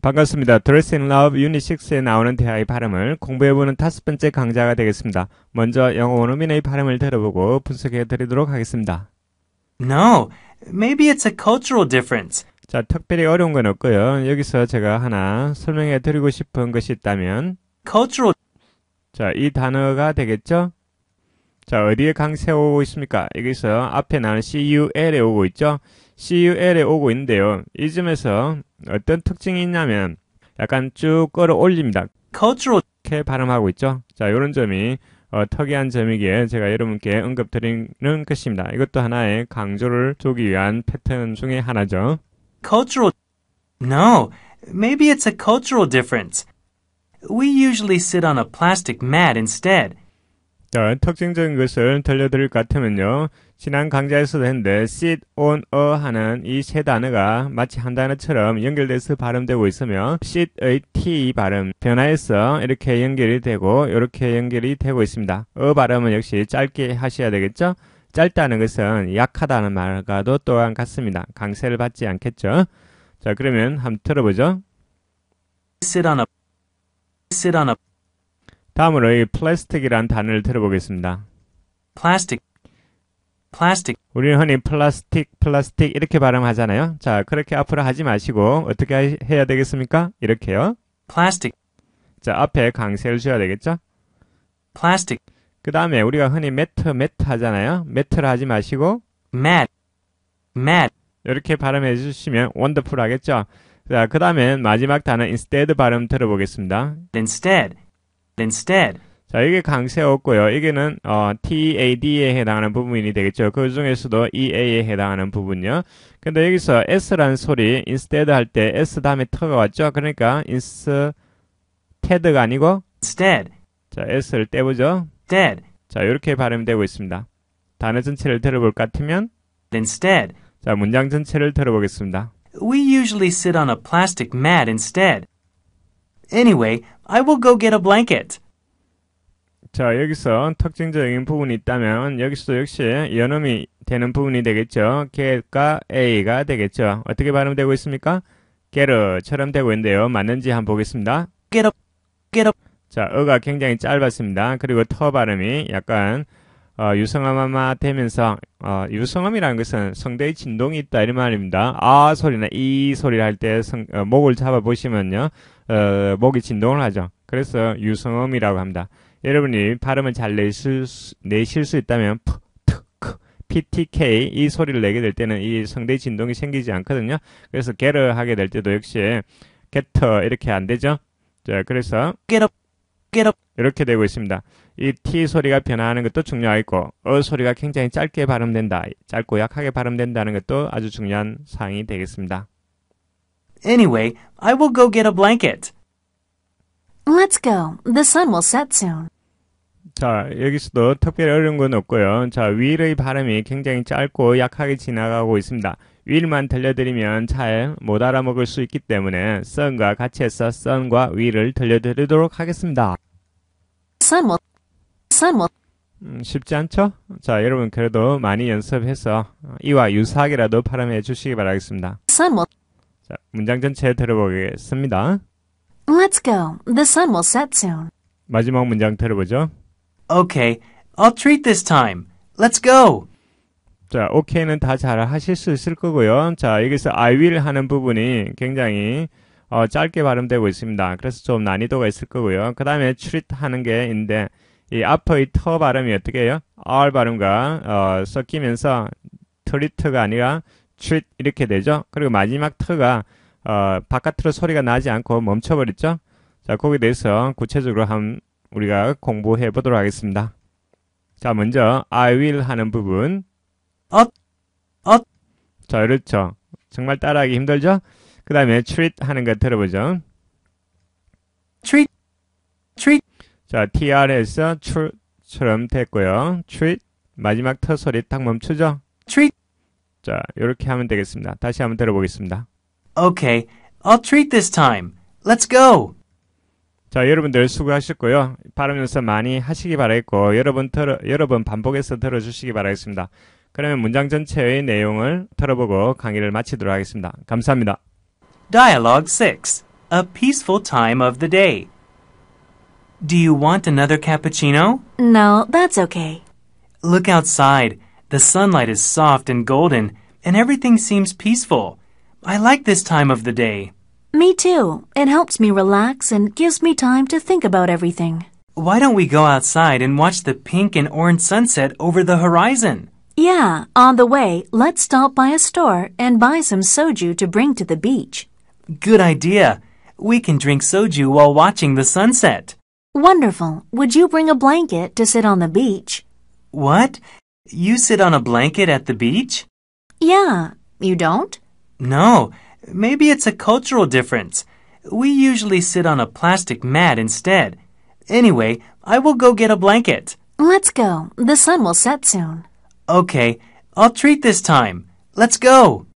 반갑습니다. Dress in Love 유닛 6에 나오는 대화의 발음을 공부해보는 다섯 번째 강좌가 되겠습니다. 먼저 영어 원어민의 발음을 들어보고 분석해드리도록 하겠습니다. No, maybe it's a cultural difference. 자, 특별히 어려운 건 없고요. 여기서 제가 하나 설명해드리고 싶은 것이 있다면 cultural 자, 이 단어가 되겠죠? 자, 어디에 강세 오고 있습니까? 여기서 앞에 나는 CUL에 오고 있죠? CUL에 오고 있는데요. 이 점에서 어떤 특징이 있냐면 약간 쭉 끌어올립니다. c u l 이렇게 발음하고 있죠. 자, 이런 점이 어, 특이한 점이기에 제가 여러분께 언급드리는 것입니다. 이것도 하나의 강조를 주기 위한 패턴 중의 하나죠. cultural No, maybe it's a cultural difference. We usually sit on a plastic mat instead. 특징적인 것을 들려드릴 것 같으면요. 지난 강좌에서도 했는데 sit on a 하는 이 세 단어가 마치 한 단어처럼 연결돼서 발음되고 있으며 sit의 t 발음 변화해서 이렇게 연결이 되고 이렇게 연결이 되고 있습니다. 어 발음은 역시 짧게 하셔야 되겠죠? 짧다는 것은 약하다는 말과도 또한 같습니다. 강세를 받지 않겠죠? 자 그러면 한번 들어보죠. sit on a sit on a 다음으로 이 플라스틱이란 단어를 들어보겠습니다. 플라스틱 플라스틱 우리는 흔히 플라스틱 플라스틱 이렇게 발음하잖아요. 자, 그렇게 앞으로 하지 마시고 어떻게 하, 해야 되겠습니까? 이렇게요. 플라스틱 자, 앞에 강세를 줘야 되겠죠? 플라스틱 그 다음에 우리가 흔히 매트 매트 하잖아요. 매트를 하지 마시고 mat mat 이렇게 발음해 주시면 원더풀 하겠죠? 자, 그다음에 마지막 단어 instead 발음 들어보겠습니다. instead instead. 자, 이게 강세였고요. 이게는 어, TAD에 해당하는 부분이 되겠죠. 그 중에서도 EA에 해당하는 부분요. 이 근데 여기서 S라는 소리 instead 할 때 S 다음에 터가 왔죠. 그러니까 instead가 아니고 instead. 자, S를 떼보죠. instead. 자, 이렇게 발음되고 있습니다. 단어 전체를 들어볼 것 같으면 instead. 자, 문장 전체를 들어보겠습니다. We usually sit on a plastic mat instead. Anyway, I will go get a blanket. 자, 여기서 특징적인 부분이 있다면 여기서도 역시 연음이 되는 부분이 되겠죠. get가 a가 되겠죠. 어떻게 발음되고 있습니까? get처럼 되고 있는데요. 맞는지 한번 보겠습니다. get up, get up. 자, 어가 굉장히 짧았습니다. 그리고 터 발음이 약간 어, 유성암아마 되면서 어, 유성암이라는 것은 성대의 진동이 있다 이런 말입니다. 아 소리나 이 소리를 할때 어, 목을 잡아 보시면요, 어, 목이 진동을 하죠. 그래서 유성암이라고 합니다. 여러분이 발음을 잘 내실 수, 내실 수 있다면 푸, 트, 크, PTK 이 소리를 내게 될 때는 이 성대 진동이 생기지 않거든요. 그래서 개를 하게 될 때도 역시 개터 이렇게 안 되죠. 자, 그래서 개럽 g e 이렇게 되고 있습니다. 이 t 소리가 변화하는 것도 중요하고 어 소리가 굉장히 짧게 발음된다. 짧고 약하게 발음된다는 것도 아주 중요한 사항이 되겠습니다. Anyway, I will go get a blanket. Let's go. The sun will set soon. 자, 여기서도 특별히 어려운 건 없고요. 자, w 의 발음이 굉장히 짧고 약하게 지나가고 있습니다. w 만 들려드리면 잘 못 알아먹을 수 있기 때문에 s 과 같이 해서 s 과 w i 을 들려드리도록 하겠습니다. s 못 s 못 음, 쉽지 않죠? 자, 여러분 그래도 많이 연습해서 이와 유사하게라도 발음해 주시기 바라겠습니다. s 못 뭐. 자, 문장 전체 들어보겠습니다. Let's go. The sun will 뭐 set soon. 마지막 문장 들어보죠. Okay, I'll treat this time. Let's go. 자, 오케이는 다 잘 하실 수 있을 거고요. 자, 여기서 I will 하는 부분이 굉장히 어, 짧게 발음되고 있습니다. 그래서 좀 난이도가 있을 거고요. 그 다음에 treat 하는 게 있는데 이 앞의 터 발음이 어떻게 해요? R 발음과 어, 섞이면서 treat가 아니라 treat 이렇게 되죠. 그리고 마지막 터가 어, 바깥으로 소리가 나지 않고 멈춰버렸죠. 자, 거기에 대해서 구체적으로 한 우리가 공부해 보도록 하겠습니다. 자, 먼저 I will 하는 부분 up, 자, 그렇죠. 정말 따라하기 힘들죠? 그 다음에 treat 하는 거 들어보죠. treat, treat 자, tr에서 t r 처럼 됐고요. treat 마지막 터 소리 딱 멈추죠? treat 자, 이렇게 하면 되겠습니다. 다시 한번 들어보겠습니다. Okay, I'll treat this time. Let's go. 자, 여러분들 수고하셨고요. 발음 연습 많이 하시기 바라겠고, 여러 번 여러분 반복해서 들어주시기 바라겠습니다. 그러면 문장 전체의 내용을 들어보고 강의를 마치도록 하겠습니다. 감사합니다. Dialogue 6. A peaceful time of the day. Do you want another cappuccino? No, that's okay. Look outside. The sunlight is soft and golden, and everything seems peaceful. I like this time of the day. Me too. It helps me relax and gives me time to think about everything. Why don't we go outside and watch the pink and orange sunset over the horizon? Yeah, on the way, let's stop by a store and buy some soju to bring to the beach. Good idea. We can drink soju while watching the sunset. Wonderful. Would you bring a blanket to sit on the beach? What? You sit on a blanket at the beach? Yeah, you don't? No, maybe it's a cultural difference. We usually sit on a plastic mat instead. Anyway, I will go get a blanket. Let's go. The sun will set soon. Okay, I'll treat this time. Let's go.